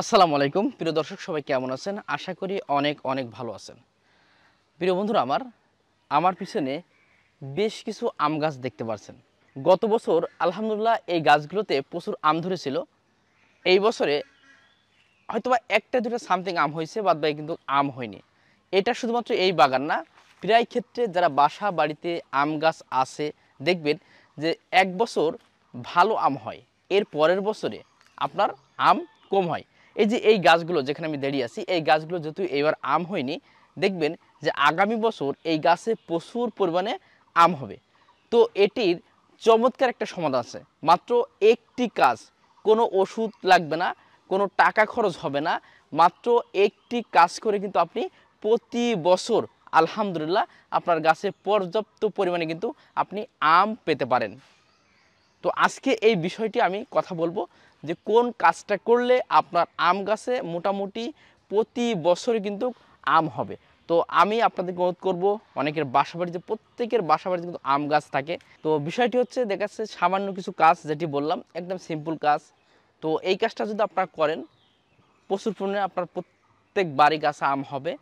আসসালামু আলাইকুম প্রিয় দর্শক সবাই কেমন আছেন আশা করি অনেক অনেক ভালো আছেন প্রিয় বন্ধুরা আমার আমার পিছনে বেশ কিছু আম গাছ দেখতে পাচ্ছেন গত বছর আলহামদুলিল্লাহ এই গাছগুলোতে প্রচুর আম ধরেছিল এই বছরে হয়তোবা একটা দুটা সামথিং আম হয়েছে বাদ বাই কিন্তু আম হয়নি এটা শুধুমাত্র এই বাগান না প্রায় ক্ষেত্রে যারা বাসা বাড়িতে আম গাছ আছে দেখবেন যে এক বছর ভালো আম হয় এর পরের বছরে আপনার আম কম হয় এই যে এই গাছগুলো যেখানে আমি দাঁড়িয়ে আছি এই গাছগুলো যেহেতু এবার আম হয়নি দেখবেন যে আগামী বছর এই গাছে প্রচুর পরিমাণে আম হবে তো এটির চমৎকার একটা সমাধান আছে মাত্র একটি কাজ কোনো ওষুধ লাগবে না কোনো টাকা খরচ হবে না মাত্র একটি কাজ করে কিন্তু আপনি প্রতি বছর আলহামদুলিল্লাহ আপনার গাছে পর্যাপ্ত পরিমাণে কিন্তু আপনি আম পেতে পারেন তো আজকে এই বিষয়টি আমি কথা বলবো যে কোন কাজটা করলে আপনার আম গাছে মোটামুটি প্রতি বছরে কিন্তু আম হবে তো আমি আপনাদেরকে অনুরোধ করব অনেকের বাসা বাড়িতে প্রত্যেকের বাসা বাড়িতে কিন্তু আম গাছ থাকে তো বিষয়টি হচ্ছে দেখা যাচ্ছে সামান্য কিছু কাজ যেটি বললাম একদম সিম্পল কাজ তো এই কাজটা যদি আপনারা করেন প্রচুর পরিমাণে আপনার প্রত্যেক বাড়ি গাছে আম হবে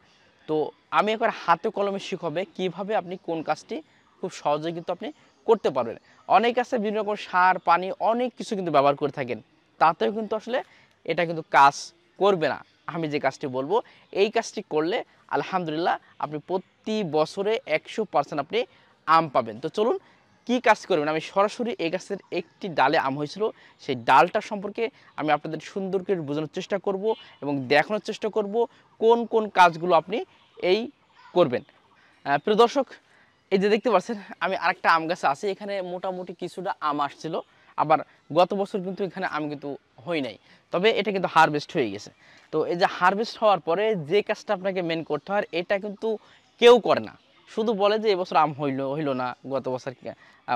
তো আমি একবার হাতে কলমে শিখবে কিভাবে আপনি কোন কাজটি খুব সহজে কিন্তু আপনি করতে পারবেন অনেক আছে বিভিন্ন রকম সার পানি অনেক কিছু কিন্তু ব্যবহার করে থাকেন তাতেও কিন্তু আসলে এটা কিন্তু কাজ করবে না আমি যে কাজটি বলবো এই কাজটি করলে আলহামদুলিল্লাহ আপনি প্রতি বছরে একশো পার্সেন্ট আপনি আম পাবেন তো চলুন কি কাজ করবেন আমি সরাসরি এই গাছের একটি ডালে আম হয়েছিল সেই ডালটা সম্পর্কে আমি আপনাদের সুন্দর করে বোঝানোর চেষ্টা করব এবং দেখানোর চেষ্টা করব কোন কোন কাজগুলো আপনি এই করবেন প্রিয় দর্শক এই যে দেখতে পাচ্ছেন আমি আরেকটা আম গাছে আছি এখানে মোটামুটি কিছুটা আম আসছিল আবার গত বছর কিন্তু এখানে আম কিন্তু হই নাই তবে এটা কিন্তু হারভেস্ট হয়ে গেছে তো এই যে হারভেস্ট হওয়ার পরে যে কাজটা আপনাকে মেন করতে হয় এটা কিন্তু কেউ করে না শুধু বলে যে এবছর আম হইল হইল না গত বছর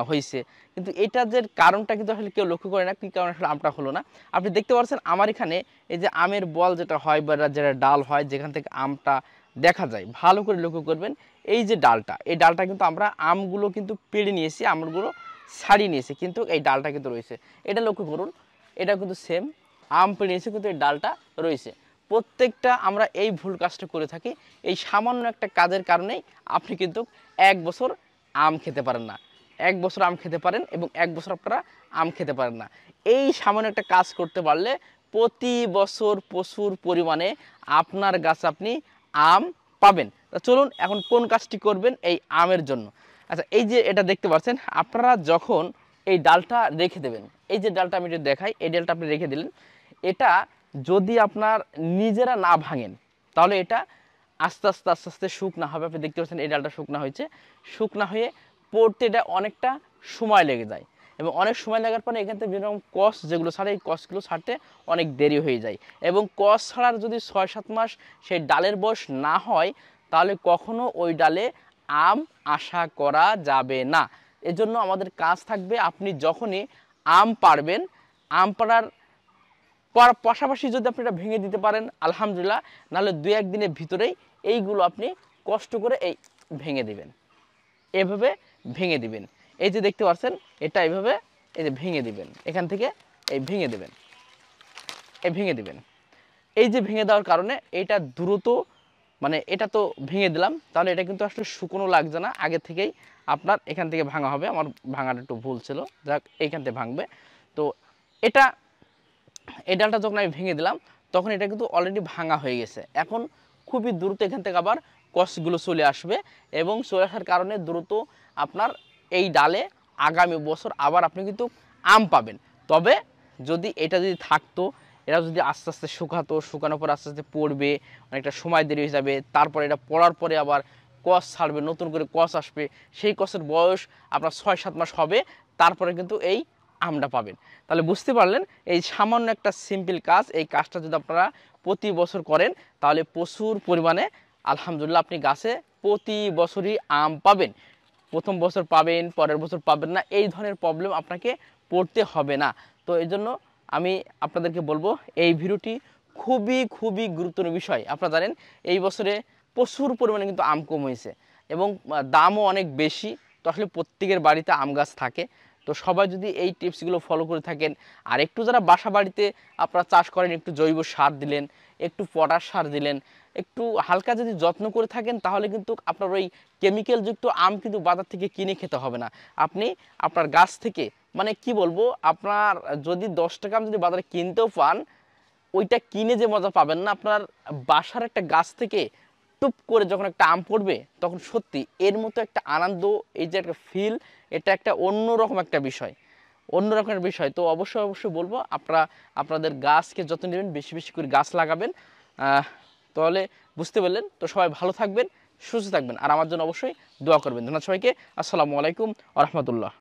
হয়েছে কিন্তু এটা যে কারণটা কিন্তু আসলে কেউ লক্ষ্য করে না কী কারণে আসলে আমটা হলো না আপনি দেখতে পাচ্ছেন আমার এখানে এই যে আমের বল যেটা হয় বা যেটা ডাল হয় যেখান থেকে আমটা দেখা যায় ভালো করে লক্ষ্য করবেন এই যে ডালটা এই ডালটা কিন্তু আমরা আমগুলো কিন্তু পেড়ে নিয়েছি আমগুলো শাড়ি নিয়েছে কিন্তু এই ডালটা কিন্তু রয়েছে এটা লক্ষ্য করুন এটা কিন্তু সেম আম পেড়ে নিয়েছে কিন্তু এই ডালটা রয়েছে প্রত্যেকটা আমরা এই ভুল কাজটা করে থাকি এই সামান্য একটা কাজের কারণেই আপনি কিন্তু এক বছর আম খেতে পারেন না এক বছর আম খেতে পারেন এবং এক বছর আপনারা আম খেতে পারেন না এই সামান্য একটা কাজ করতে পারলে প্রতি বছর প্রচুর পরিমাণে আপনার গাছ আপনি আম পাবেন তা চলুন এখন কোন কাজটি করবেন এই আমের জন্য আচ্ছা এই যে এটা দেখতে পাচ্ছেন আপনারা যখন এই ডালটা রেখে দেবেন এই যে ডালটা আমি যদি দেখাই এই ডালটা আপনি রেখে দিলেন এটা যদি আপনার নিজেরা না ভাঙেন তাহলে এটা আস্তে আস্তে আস্তে আস্তে শুকনা হবে আপনি দেখতে পাচ্ছেন এই ডালটা শুকনা হয়েছে শুকনা হয়ে পড়তে এটা অনেকটা সময় লেগে যায় এবং অনেক সময় লাগার পরে এখান থেকে বিভিন্ন রকম কস যেগুলো ছাড়ে এই কসগুলো ছাড়তে অনেক দেরি হয়ে যায় এবং কস ছাড়ার যদি ছয় সাত মাস সেই ডালের বয়স না হয় তাহলে কখনো ওই ডালে আম আশা করা যাবে না এজন্য আমাদের কাজ থাকবে আপনি যখনই আম পারবেন আম পাড়ার পাশাপাশি যদি আপনি এটা ভেঙে দিতে পারেন আলহামদুলিল্লাহ নাহলে দু একদিনের ভিতরেই এইগুলো আপনি কষ্ট করে এই ভেঙে দিবেন এভাবে ভেঙে দিবেন এই যে দেখতে পাচ্ছেন এটা এইভাবে এই যে ভেঙে দিবেন এখান থেকে এই ভেঙে দিবেন এই ভেঙে দিবেন এই যে ভেঙে দেওয়ার কারণে এটা দ্রুত মানে এটা তো ভেঙে দিলাম তাহলে এটা কিন্তু আসলে শুকনো লাগছে না আগে থেকেই আপনার এখান থেকে ভাঙা হবে আমার ভাঙাটা একটু ভুল ছিল যাক এইখান থেকে ভাঙবে তো এটা এই ডালটা যখন আমি ভেঙে দিলাম তখন এটা কিন্তু অলরেডি ভাঙা হয়ে গেছে এখন খুবই দ্রুত এখান থেকে আবার কষগুলো চলে আসবে এবং চলে আসার কারণে দ্রুত আপনার এই ডালে আগামী বছর আবার আপনি কিন্তু আম পাবেন তবে যদি এটা যদি থাকতো এরা যদি আস্তে আস্তে শুকাতো শুকানোর পর আস্তে আস্তে পড়বে অনেকটা সময় দেরি হয়ে যাবে তারপর এটা পড়ার পরে আবার কস ছাড়বে নতুন করে কস আসবে সেই কসের বয়স আপনার ছয় সাত মাস হবে তারপরে কিন্তু এই আমটা পাবেন তাহলে বুঝতে পারলেন এই সামান্য একটা সিম্পল কাজ এই কাজটা যদি আপনারা প্রতি বছর করেন তাহলে প্রচুর পরিমাণে আলহামদুলিল্লাহ আপনি গাছে প্রতি বছরই আম পাবেন প্রথম বছর পাবেন পরের বছর পাবেন না এই ধরনের প্রবলেম আপনাকে পড়তে হবে না তো এই জন্য আমি আপনাদেরকে বলবো এই ভিডিওটি খুবই খুবই গুরুত্বপূর্ণ বিষয় আপনারা জানেন এই বছরে প্রচুর পরিমাণে কিন্তু আম কম হয়েছে এবং দামও অনেক বেশি তো আসলে প্রত্যেকের বাড়িতে আম গাছ থাকে তো সবাই যদি এই টিপসগুলো ফলো করে থাকেন আর একটু যারা বাসা বাড়িতে আপনারা চাষ করেন একটু জৈব সার দিলেন একটু পটাশ সার দিলেন একটু হালকা যদি যত্ন করে থাকেন তাহলে কিন্তু আপনার ওই কেমিক্যালযুক্ত আম কিন্তু বাজার থেকে কিনে খেতে হবে না আপনি আপনার গাছ থেকে মানে কি বলবো আপনার যদি দশ টাকা যদি বাজারে কিনতেও পান ওইটা কিনে যে মজা পাবেন না আপনার বাসার একটা গাছ থেকে টুপ করে যখন একটা আম পড়বে তখন সত্যি এর মতো একটা আনন্দ এই যে একটা ফিল এটা একটা অন্যরকম একটা বিষয় অন্য রকমের বিষয় তো অবশ্যই অবশ্যই বলবো আপনারা আপনাদের গাছকে যত্ন নেবেন বেশি বেশি করে গাছ লাগাবেন তাহলে বুঝতে পারলেন তো সবাই ভালো থাকবেন সুস্থ থাকবেন আর আমার জন্য অবশ্যই দোয়া করবেন ধন্যবাদ সবাইকে আসসালামু আলাইকুম আ রহমতুল্লাহ